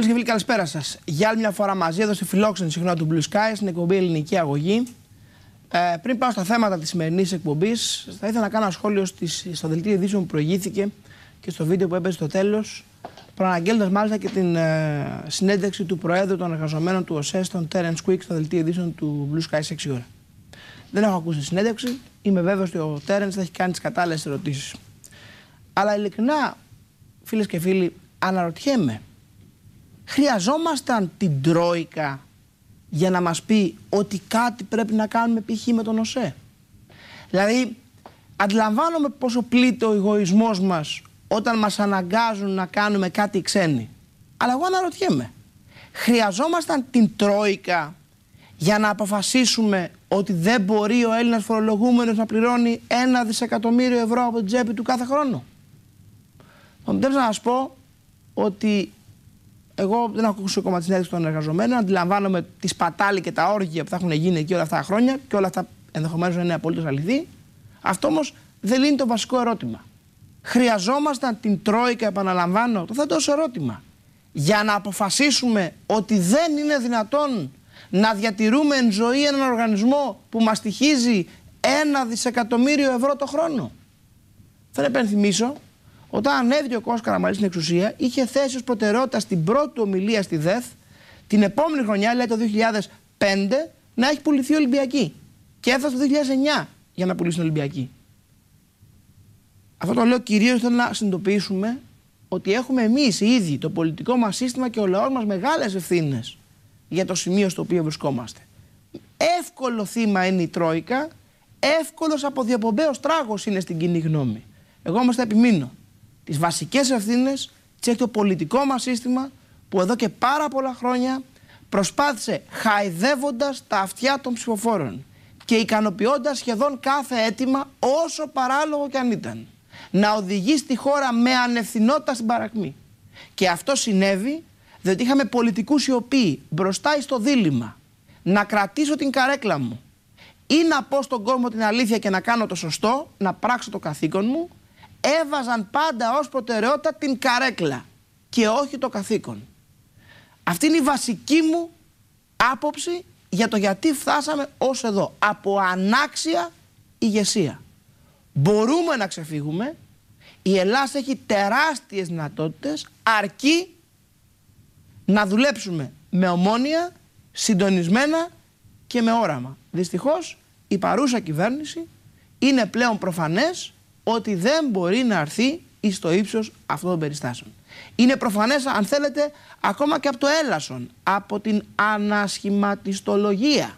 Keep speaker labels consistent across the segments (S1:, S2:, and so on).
S1: Φίλε καλησπέρα σας. Για άλλη μια φορά μαζί εδώ στη φιλόξενη συχνά του Blue Sky στην εκπομπή Ελληνική Αγωγή. Ε, πριν πάω στα θέματα της σημερινής εκπομπής, θα ήθελα να κάνω ένα σχόλιο στις, στο δελτίο ειδήσεων που προηγήθηκε και στο βίντεο που έπαιζε στο τέλος, προαναγγέλλοντας μάλιστα και την ε, συνέντευξη του Προέδρου των Εργαζομένων του ΟΣΕ, τον Τέρεν Quick, στο δελτίο ειδήσεων του Blue Sky 6 ώρα. Δεν έχω ακούσει τη συνέντευξη. Είμαι βέβαιος ότι ο Τέρεν θα έχει κάνει τις κατάλληλες ερωτήσεις. Αλλά ειλικρινά, φίλες και φίλοι, αναρωτιέμαι. Χρειαζόμασταν την Τρόικα για να μας πει ότι κάτι πρέπει να κάνουμε π.χ. με τον ΟΣΕ. Δηλαδή, αντιλαμβάνομαι πόσο πλήττει ο εγωισμός μας όταν μας αναγκάζουν να κάνουμε κάτι ξένοι. Αλλά εγώ αναρωτιέμαι. Χρειαζόμασταν την Τρόικα για να αποφασίσουμε ότι δεν μπορεί ο Έλληνας φορολογούμενος να πληρώνει ένα δισεκατομμύριο ευρώ από την τσέπη του κάθε χρόνο. Θέλω να σας πω ότι εγώ δεν έχω ακούσει ακόμα τη συνέντευξη των εργαζομένων. Αντιλαμβάνομαι τη σπατάλη και τα όργια που θα έχουν γίνει εκεί όλα αυτά τα χρόνια και όλα αυτά ενδεχομένως να είναι απολύτως αληθή. Αυτό όμως δεν λύνει το βασικό ερώτημα. Χρειαζόμασταν την Τρόικα, επαναλαμβάνω, το θέτω ερώτημα. Για να αποφασίσουμε ότι δεν είναι δυνατόν να διατηρούμε εν ζωή έναν οργανισμό που μας στοιχίζει ένα δισεκατομμύριο ευρώ το χρόνο. Θα επενθυμίσω όταν ανέβηκε ο Κώστα Καραμαλής στην εξουσία, είχε θέσει ως προτεραιότητα στην πρώτη ομιλία στη ΔΕΘ την επόμενη χρονιά, λέει το 2005, να έχει πουληθεί Ολυμπιακή. Και έφτασε το 2009 για να πουλήσει την Ολυμπιακή. Αυτό το λέω κυρίως θέλω να συνειδητοποιήσουμε ότι έχουμε εμείς οι ίδιοι, το πολιτικό μας σύστημα και ο λαός μας μεγάλες ευθύνες για το σημείο στο οποίο βρισκόμαστε. Εύκολο θύμα είναι η Τρόικα, εύκολος αποδιοπομπαίος τράγος είναι στην κοινή γνώμη. Εγώ όμως θα επιμείνω τις βασικές ευθύνες τι έχει το πολιτικό μας σύστημα που εδώ και πάρα πολλά χρόνια προσπάθησε χαϊδεύοντας τα αυτιά των ψηφοφόρων και ικανοποιώντας σχεδόν κάθε αίτημα, όσο παράλογο κι αν ήταν, να οδηγεί στη χώρα με ανευθυνότητα στην παρακμή. Και αυτό συνέβη διότι είχαμε πολιτικούς οι οποίοι μπροστά στο δίλημα να κρατήσω την καρέκλα μου ή να πω στον κόσμο την αλήθεια και να κάνω το σωστό, να πράξω το καθήκον μου, έβαζαν πάντα ως προτεραιότητα την καρέκλα και όχι το καθήκον. Αυτή είναι η βασική μου άποψη για το γιατί φτάσαμε ως εδώ. Από ανάξια ηγεσία. Μπορούμε να ξεφύγουμε. Η Ελλάδα έχει τεράστιες δυνατότητες αρκεί να δουλέψουμε με ομόνια, συντονισμένα και με όραμα. Δυστυχώς η παρούσα κυβέρνηση είναι πλέον προφανές ότι δεν μπορεί να αρθεί εις το ύψος αυτών των περιστάσεων. Είναι προφανές αν θέλετε ακόμα και από το έλασον, από την ανασχηματιστολογία.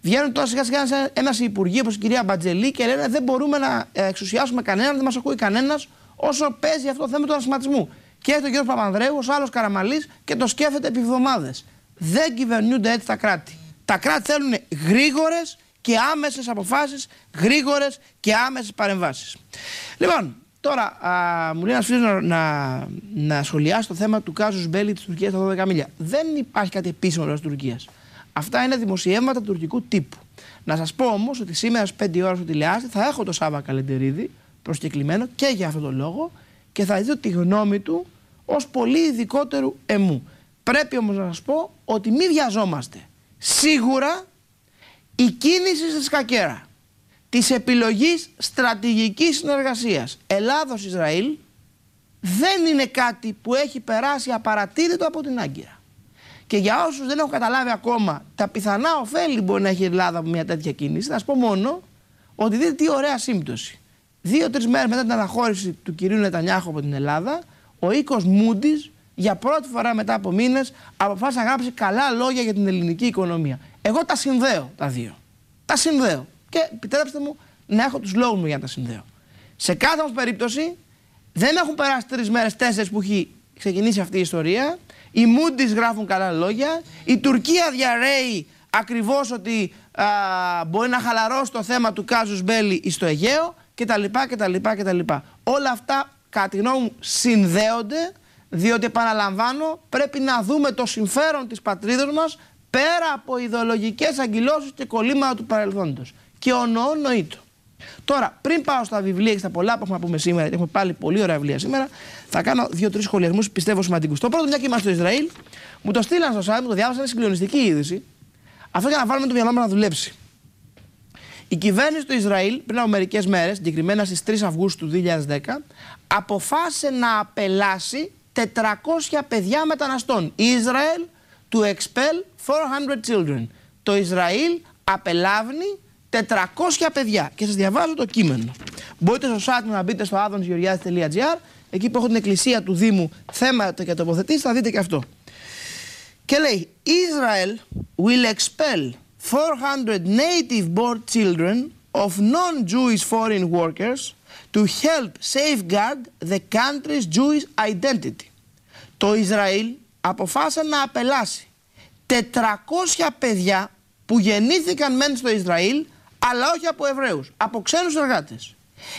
S1: Βγαίνουν τώρα σιγά σιγά ένα υπουργείο όπως η κυρία Μπατζελή και λένε δεν μπορούμε να εξουσιάσουμε κανέναν, δεν μας ακούει κανένας όσο παίζει αυτό το θέμα του ανασχηματισμού. Και έχει ο κύριος Παπανδρέου, ο άλλος Καραμαλής και το σκέφτεται επί εβδομάδες. Δεν κυβερνούνται έτσι τα κράτη. Τα κράτη θέλουν γρήγορες και άμεσες αποφάσεις, γρήγορες και άμεσες παρεμβάσεις. Λοιπόν, τώρα α, μου λέει να, να, να σχολιάσει το θέμα του κάζους Μπέλη της Τουρκίας στα 12 μίλια. Δεν υπάρχει κάτι επίσημο εδώ της Τουρκίας. Αυτά είναι δημοσιεύματα τουρκικού τύπου. Να σας πω όμως ότι σήμερα στις 5 ώρα στο τηλεάστη θα έχω το Σάβα Καλεντερίδη προσκεκλημένο και για αυτόν τον λόγο και θα δείτε τη γνώμη του ως πολύ ειδικότερου εμού. Πρέπει όμως να σας πω ότι μη βιαζόμαστε. Σίγουρα η κίνηση στη Σκακέρα της επιλογής στρατηγικής συνεργασίας Ελλάδος-Ισραήλ δεν είναι κάτι που έχει περάσει απαρατήρητο από την Άγκυρα. Και για όσους δεν έχουν καταλάβει ακόμα τα πιθανά ωφέλη μπορεί να έχει η Ελλάδα από μια τέτοια κίνηση, θα σας πω μόνο ότι δείτε τι ωραία σύμπτωση. Δύο-τρει μέρες μετά την αναχώρηση του κυρίου Νετανιάχου από την Ελλάδα, ο οίκος Μούντις για πρώτη φορά μετά από μήνες αποφάσισε να γράψει καλά λόγια για την ελληνική οικονομία. Εγώ τα συνδέω τα δύο. Τα συνδέω. Και επιτρέψτε μου να έχω τους λόγους μου για να τα συνδέω. Σε κάθε όμως περίπτωση δεν έχουν περάσει τρεις μέρες, τέσσερις που έχει ξεκινήσει αυτή η ιστορία. Οι Μούντις γράφουν καλά λόγια. Η Τουρκία διαρρέει ακριβώς ότι μπορεί να χαλαρώσει το θέμα του Κάζους Μπέλη στο Αιγαίο κτλ. κτλ, κτλ. Όλα αυτά κατά τη γνώμη μου συνδέονται διότι επαναλαμβάνω πρέπει να δούμε το συμφέρον της πατρίδας μας πέρα από ιδεολογικές αγκυλώσει και κολλήματα του παρελθόντος. Και ονοώ νοήτο. Τώρα, πριν πάω στα βιβλία και στα πολλά που έχουμε να πούμε σήμερα, γιατί έχουμε πάλι πολύ ωραία βιβλία σήμερα, θα κάνω δύο-τρει σχολιασμούς πιστεύω σημαντικούς. Το πρώτο, μια και είμαστε στο Ισραήλ, μου το στείλαν στο site, μου το διάβασαν, είναι συγκλονιστική είδηση. Αυτό για να βάλουμε το μυαλό μας να δουλέψει. Η κυβέρνηση του Ισραήλ πριν από μερικές μέρες, συγκεκριμένα στις 3 Αυγούστου του 2010, αποφάσισε να απελάσει 400 παιδιά μεταναστών Ισραήλ to expel 400 children. Το Ισραήλ απελάβνει 400 παιδιά. Και σας διαβάζω το κείμενο. Μπορείτε στο site να μπείτε στο adonsgeorgiades.gr εκεί που έχω την εκκλησία του Δήμου θέματα και τοποθετήσεις θα δείτε και αυτό. Και λέει Israel will expel 400 native born children of non-Jewish foreign workers to help safeguard the country's Jewish identity. Το Ισραήλ αποφάσισε να απελάσει 400 παιδιά που γεννήθηκαν μεν στο Ισραήλ αλλά όχι από Εβραίους, από ξένους εργάτες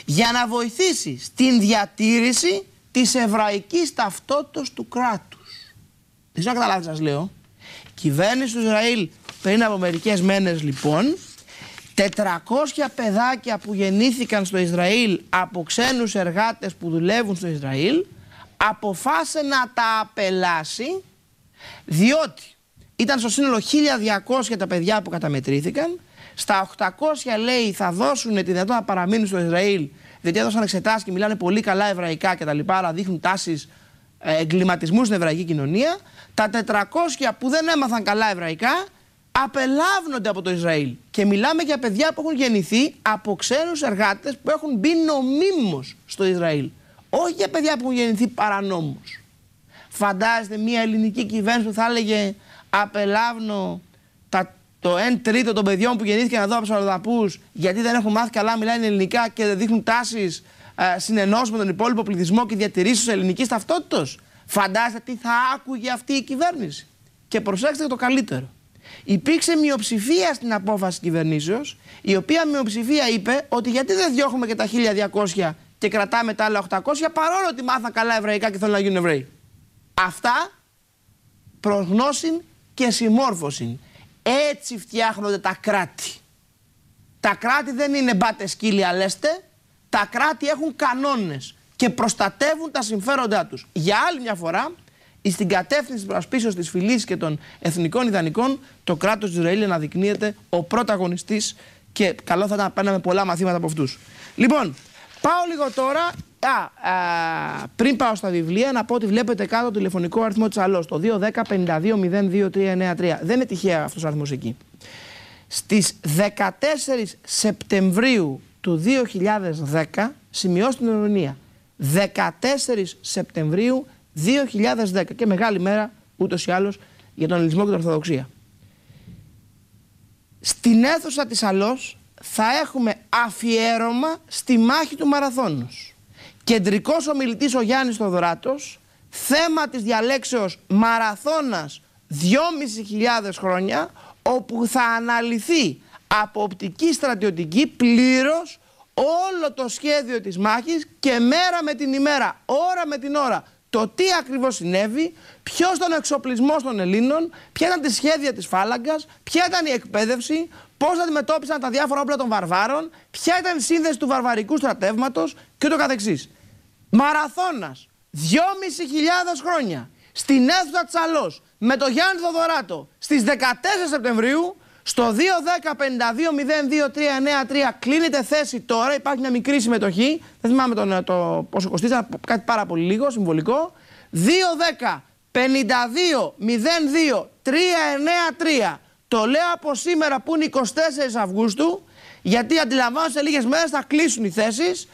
S1: για να βοηθήσει στην διατήρηση της εβραϊκής ταυτότητας του κράτους. Δεν ξέρω καταλάβεις σας λέω. Η κυβέρνηση του Ισραήλ πριν από μερικές μέρες λοιπόν 400 παιδάκια που γεννήθηκαν στο Ισραήλ από ξένους εργάτες που δουλεύουν στο Ισραήλ αποφάσισε να τα απελάσει διότι ήταν στο σύνολο 1200 τα παιδιά που καταμετρήθηκαν στα 800 λέει θα δώσουν τη δυνατότητα να παραμείνουν στο Ισραήλ διότι έδωσαν εξετάσεις και μιλάνε πολύ καλά εβραϊκά και τα λοιπά αλλά δείχνουν τάσεις ε, εγκληματισμού στην εβραϊκή κοινωνία τα 400 που δεν έμαθαν καλά εβραϊκά απελάβνονται από το Ισραήλ και μιλάμε για παιδιά που έχουν γεννηθεί από ξένους εργάτες που έχουν μπει νομίμως στο Ισραήλ. Όχι για παιδιά που έχουν γεννηθεί παρανόμως. Φαντάζεστε μια ελληνική κυβέρνηση που θα έλεγε Απελάβνω το 1 τρίτο των παιδιών που γεννήθηκαν εδώ από τους γιατί δεν έχουν μάθει καλά, μιλάνε ελληνικά και δεν δείχνουν τάσεις ε, συνενώσεις με τον υπόλοιπο πληθυσμό και διατηρήσεις τη ελληνικής ταυτότητας. Φαντάζεστε τι θα άκουγε αυτή η κυβέρνηση. Και προσέξτε το καλύτερο. Υπήρξε μειοψηφία στην απόφαση κυβερνήσεως, η οποία μειοψηφία είπε ότι γιατί δεν διώχνουμε και τα 1200 και κρατάμε τα άλλα 800 παρόλο ότι μάθα καλά εβραϊκά και θέλουν να γίνουν Εβραίοι. Αυτά προγνώσιν και συμμόρφωσιν. Έτσι φτιάχνονται τα κράτη. Τα κράτη δεν είναι μπάτε σκύλια λέστε. Τα κράτη έχουν κανόνες και προστατεύουν τα συμφέροντά τους. Για άλλη μια φορά, στην κατεύθυνση της προσπίσεως της φυλής και των εθνικών ιδανικών, το κράτος του Ισραήλ αναδεικνύεται ο πρωταγωνιστής και καλό θα ήταν να πολλά μαθήματα από αυτούς. Λοιπόν, Πάω λίγο τώρα. Α, πριν πάω στα βιβλία, να πω ότι βλέπετε κάτω το τηλεφωνικό αριθμό της Αλός, το 210-52-02393. Δεν είναι τυχαία αυτός ο αριθμός εκεί. Στις 14 Σεπτεμβρίου του 2010, σημειώστε την ερμηνεία. 14 Σεπτεμβρίου 2010 και μεγάλη μέρα ούτως ή άλλως για τον ελληνισμό και την Ορθοδοξία. Στην αίθουσα της Αλός θα έχουμε αφιέρωμα στη μάχη του μαραθώνος. Κεντρικός ομιλητής ο Γιάννης Θοδωράτος, θέμα της διαλέξεως μαραθώνας 2.500 χρόνια, όπου θα αναλυθεί από οπτική στρατιωτική πλήρως όλο το σχέδιο της μάχης και μέρα με την ημέρα, ώρα με την ώρα. Το τι ακριβώς συνέβη, ποιος ήταν ο εξοπλισμός των Ελλήνων, ποια ήταν τη σχέδια της φάλαγγας, ποια ήταν η εκπαίδευση, πώς αντιμετώπισαν τα διάφορα όπλα των βαρβάρων, ποια ήταν η σύνδεση του βαρβαρικού στρατεύματος και το καθεξής. Μαραθώνας, 2.500 χρόνια, στην αίθουσα Τσαλός, με το Γιάννη Θοδωράτο, στις 14 Σεπτεμβρίου, στο 210-52-02-393 θέση τώρα, υπάρχει μια μικρή συμμετοχή, δεν θυμάμαι τον, ε, το ποσο κοστίζει, κοστίζα, κάτι πάρα πολύ λίγο, συμβολικό. 210-52-02-393 το λέω από σήμερα που είναι 24 Αυγούστου, γιατί αντιλαμβάνω σε λίγες μέρες θα κλείσουν οι θέσεις.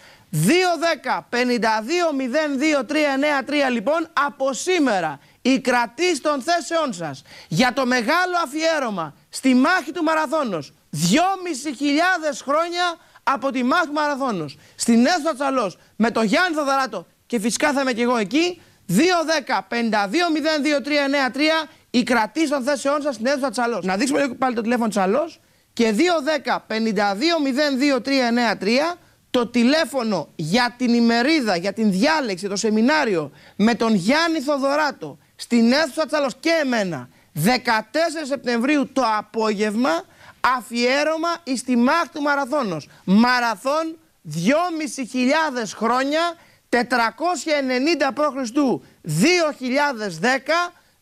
S1: 2-10-52-02-393 λοιπόν από σήμερα η κρατή των θέσεών σας για το μεγάλο αφιέρωμα στη μάχη του μαραθώνος 2.500 χρόνια από τη μάχη του μαραθώνος στην έστω Τσαλός με τον Γιάννη Θοδαράτο και φυσικά θα είμαι και εγώ εκεί η κρατή των θέσεών σας στην αίθουσα Τσαλός. Να δείξουμε λίγο πάλι το τηλέφωνο Τσαλός και 210 520 2393 το τηλέφωνο για την ημερίδα, για την διάλεξη, το σεμινάριο με τον Γιάννη Θοδωράτο στην αίθουσα Τσαλός και εμένα 14 Σεπτεμβρίου το απόγευμα αφιέρωμα εις τη μάχη του Μαραθώνος. Μαραθών 2.500 χρόνια 490 π.Χ. 2010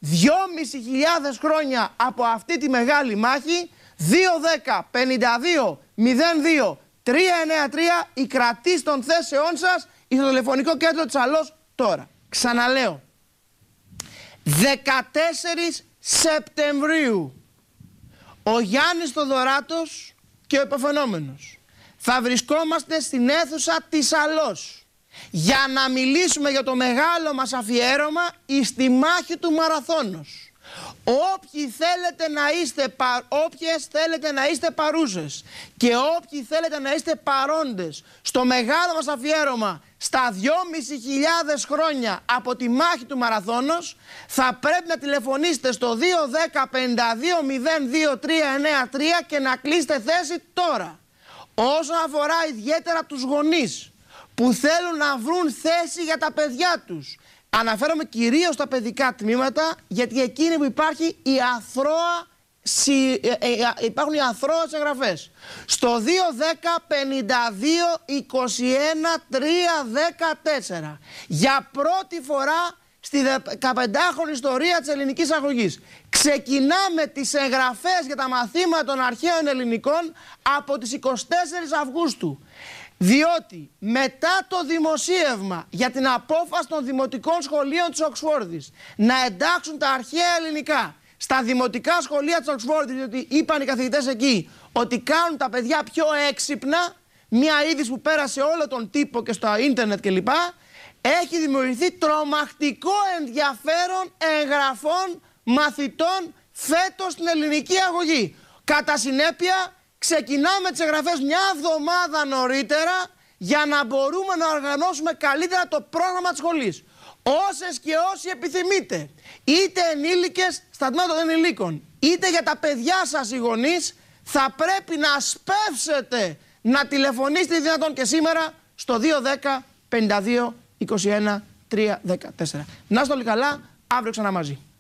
S1: 2.500 χρόνια από αυτή τη μεγάλη μάχη 2-10-52-02-393 η κρατή των θέσεών σας το τηλεφωνικό κέντρο της Αλός τώρα. Ξαναλέω. 14 Σεπτεμβρίου ο Γιάννης Θοδωράτος και ο επαφαινόμενος θα βρισκόμαστε στην αίθουσα της Αλός για να μιλήσουμε για το μεγάλο μας αφιέρωμα εις τη μάχη του μαραθώνος. Όποιοι θέλετε να είστε, πα, όποιες θέλετε να είστε παρούσες και όποιοι θέλετε να είστε παρόντες στο μεγάλο μας αφιέρωμα στα 2.500 χρόνια από τη μάχη του μαραθώνος θα πρέπει να τηλεφωνήσετε στο 210 520 2393 και να κλείσετε θέση τώρα. Όσον αφορά ιδιαίτερα τους γονείς που θέλουν να βρουν θέση για τα παιδιά τους. Αναφέρομαι κυρίως στα παιδικά τμήματα, γιατί εκείνη που υπάρχει η αθρώα ε, ε, ε, υπάρχουν οι αθρώες εγγραφές. Στο 210-52-21-314. Για πρώτη φορά στη 15χρονη ιστορία της ελληνικής αγωγής. Ξεκινάμε τις εγγραφές για τα μαθήματα των αρχαίων ελληνικών από τις 24 Αυγούστου. Διότι μετά το δημοσίευμα για την απόφαση των δημοτικών σχολείων της Οξφόρδης να εντάξουν τα αρχαία ελληνικά στα δημοτικά σχολεία της Οξφόρδης, διότι είπαν οι καθηγητές εκεί ότι κάνουν τα παιδιά πιο έξυπνα, μια είδηση που πέρασε όλο τον τύπο και στο ίντερνετ κλπ, έχει δημιουργηθεί τρομακτικό ενδιαφέρον εγγραφών μαθητών φέτος στην ελληνική αγωγή. Κατά συνέπεια, ξεκινάμε τις εγγραφές μια εβδομάδα νωρίτερα για να μπορούμε να οργανώσουμε καλύτερα το πρόγραμμα της σχολής. Όσες και όσοι επιθυμείτε, είτε ενήλικες στα τμήματα των ενηλίκων, είτε για τα παιδιά σας οι γονείς, θα πρέπει να σπεύσετε να τηλεφωνήσετε δυνατόν και σήμερα στο 210 52 21 314. Να είστε όλοι καλά, αύριο ξανά μαζί.